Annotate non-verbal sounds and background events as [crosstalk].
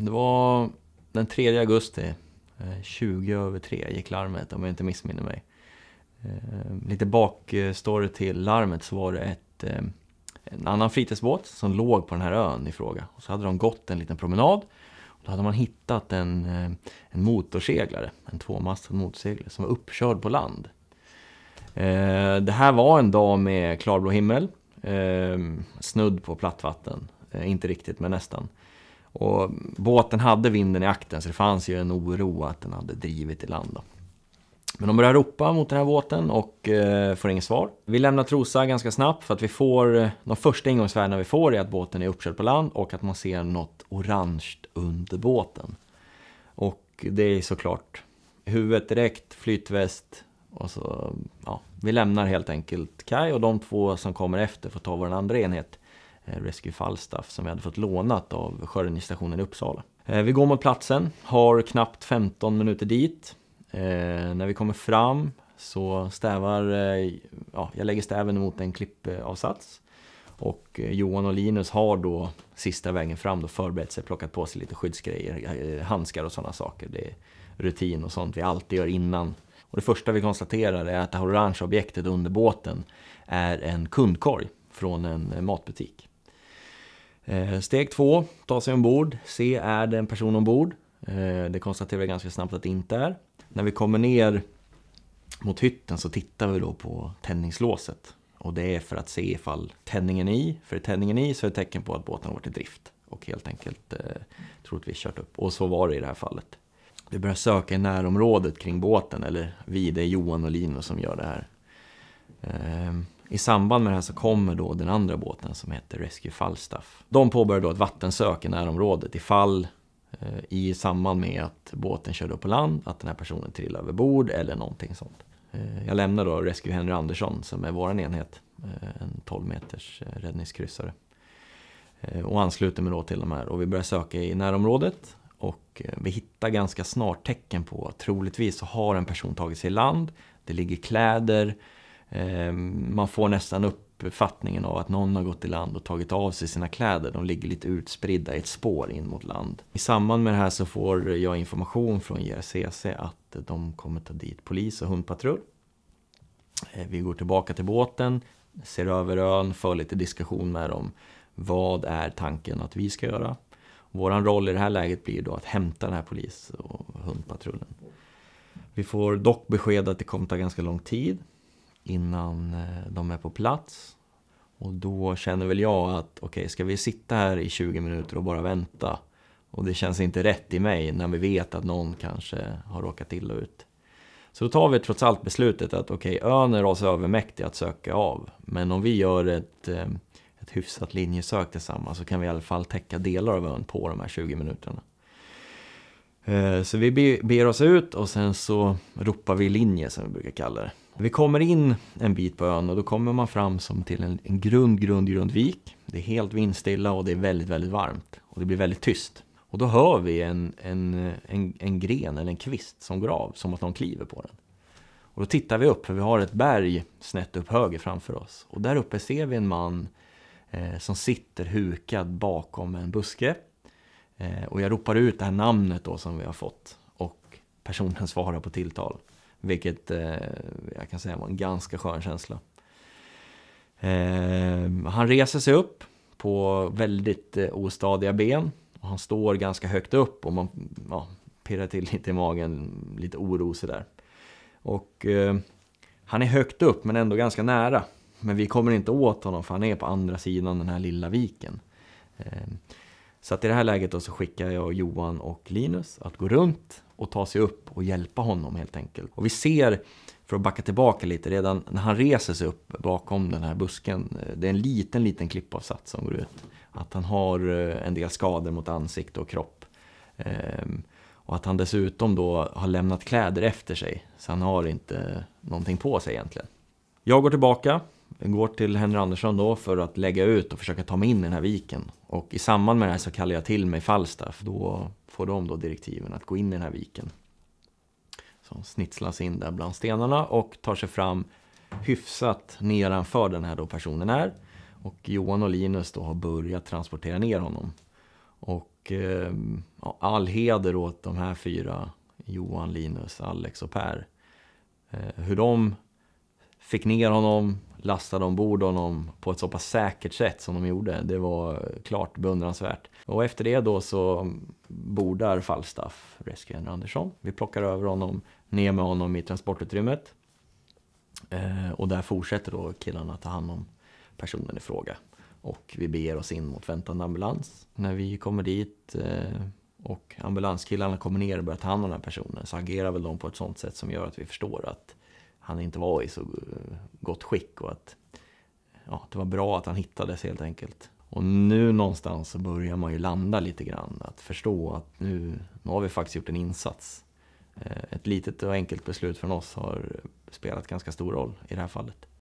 Det var den 3 augusti, 20 eh, över 3 gick larmet om jag inte missminner mig. Eh, lite bakstory till larmet så var det ett, eh, en annan fritidsbåt som låg på den här ön i fråga. Och så hade de gått en liten promenad. Och då hade man hittat en, en motorseglare, en tvåmastad motorseglare som var uppkörd på land. Det här var en dag med klarblå himmel, snudd på plattvatten. Inte riktigt, men nästan. Och båten hade vinden i akten så det fanns ju en oro att den hade drivit i land. Då. Men de börjar ropa mot den här båten och eh, får inget svar. Vi lämnar Trosa ganska snabbt för att vi får, eh, de första ingångsvärdena vi får är att båten är uppkörd på land och att man ser något orange under båten. Och det är såklart huvudet direkt, flytväst och så, ja, vi lämnar helt enkelt Kaj och de två som kommer efter får ta vår andra enhet Eh, Rescue Falstaff som vi hade fått lånat av sjöräddningsstationen i Uppsala. Eh, vi går mot platsen, har knappt 15 minuter dit. Eh, när vi kommer fram så stävar, ja, jag lägger stäven mot en klippavsats. Och Johan och Linus har då sista vägen fram då förberett sig, plockat på sig lite skyddsgrejer, handskar och sådana saker. Det är rutin och sånt vi alltid gör innan. Och det första vi konstaterar är att det här orange objektet under båten är en kundkorg från en matbutik. Eh, steg två, ta sig ombord. Se, är det en person ombord? Eh, det konstaterar vi ganska snabbt att det inte är. När vi kommer ner mot hytten så tittar vi då på tändningslåset. Och det är för att se ifall tändningen är i. För är tändningen i så är det tecken på att båten har varit i drift och helt enkelt eh, troligtvis kört upp. Och så var det i det här fallet. Vi börjar söka i närområdet kring båten, eller vi, det är Johan och Linus som gör det här. Eh, i samband med det här så kommer då den andra båten som heter Rescue Falstaff. De påbörjar då ett vattensök i närområdet ifall eh, i samband med att båten körde upp på land, att den här personen trillar över bord eller någonting sånt. Eh, jag lämnar då Rescue Henry Andersson som är vår enhet, eh, en 12 meters eh, räddningskryssare. Eh, och ansluter mig då till de här och vi börjar söka i närområdet och eh, vi hittar ganska snart tecken på att troligtvis så har en person tagit sig i land, det ligger kläder, Eh, man får nästan uppfattningen av att någon har gått i land och tagit av sig sina kläder. De ligger lite utspridda i ett spår in mot land. I samband med det här så får jag information från JRCC att de kommer ta dit polis och hundpatrull. Eh, vi går tillbaka till båten, ser över ön, för lite diskussion med dem. Vad är tanken att vi ska göra? Vår roll i det här läget blir då att hämta den här polis och hundpatrullen. Vi får dock besked att det kommer ta ganska lång tid innan eh, de är på plats. Och då känner väl jag att okej, okay, ska vi sitta här i 20 minuter och bara vänta? Och det känns inte rätt i mig när vi vet att någon kanske har råkat illa ut. Så då tar vi trots allt beslutet att okej, okay, ön är oss övermäktig att söka av. Men om vi gör ett, eh, ett hyfsat linjesök tillsammans så kan vi i alla fall täcka delar av ön på de här 20 minuterna. Eh, så vi ber oss ut och sen så ropar vi linje som vi brukar kalla det. Vi kommer in en bit på ön och då kommer man fram som till en, grund, grund, grund, vik. Det är helt vindstilla och det är väldigt, väldigt varmt och det blir väldigt tyst. Och då hör vi en, en, en, en gren eller en kvist som går av, som att någon kliver på den. Och då tittar vi upp, för vi har ett berg snett upp höger framför oss. Och där uppe ser vi en man eh, som sitter hukad bakom en buske. Eh, och jag ropar ut det här namnet då som vi har fått och personen [laughs] svarar på tilltal. Vilket eh, jag kan säga var en ganska skön känsla. Eh, han reser sig upp på väldigt ostadiga ben. Och han står ganska högt upp och man ja, pirrar till [laughs] lite i magen, lite oro sådär. Och eh, han är högt upp men ändå ganska nära. Men vi kommer inte åt honom för han är på andra sidan den här lilla viken. Eh, så att i det här läget då så skickar jag Johan och Linus att gå runt och ta sig upp och hjälpa honom helt enkelt. Och vi ser, för att backa tillbaka lite, redan när han reser sig upp bakom den här busken, eh, det är en liten, liten klippavsats som går ut, att han har eh, en del skador mot ansikte och kropp. Ehm, och att han dessutom då har lämnat kläder efter sig, så han har inte någonting på sig egentligen. Jag går tillbaka jag går till Henry Andersson då för att lägga ut och försöka ta mig in i den här viken. Och i samband med det här så kallar jag till mig Falstaff. Då får de då direktiven att gå in i den här viken. De snitslas in där bland stenarna och tar sig fram hyfsat nedanför den här då personen är. Och Johan och Linus då har börjat transportera ner honom. Och eh, all heder åt de här fyra, Johan, Linus, Alex och Per. Eh, hur de fick ner honom, lastade ombord honom på ett så pass säkert sätt som de gjorde. Det var klart beundransvärt. Och efter det då så bordar Falstaff Rescue Andersson. Vi plockar över honom, ner med honom i transportutrymmet. Eh, och där fortsätter då killarna ta hand om personen i fråga. Och vi beger oss in mot väntande ambulans. När vi kommer dit eh, och ambulanskillarna kommer ner och börjar ta hand om den här personen så agerar väl de på ett sånt sätt som gör att vi förstår att han inte var i så eh, gott skick och att ja, det var bra att han hittades helt enkelt. Och nu någonstans så börjar man ju landa lite grann, att förstå att nu, nu har vi faktiskt gjort en insats. Eh, ett litet och enkelt beslut från oss har spelat ganska stor roll i det här fallet.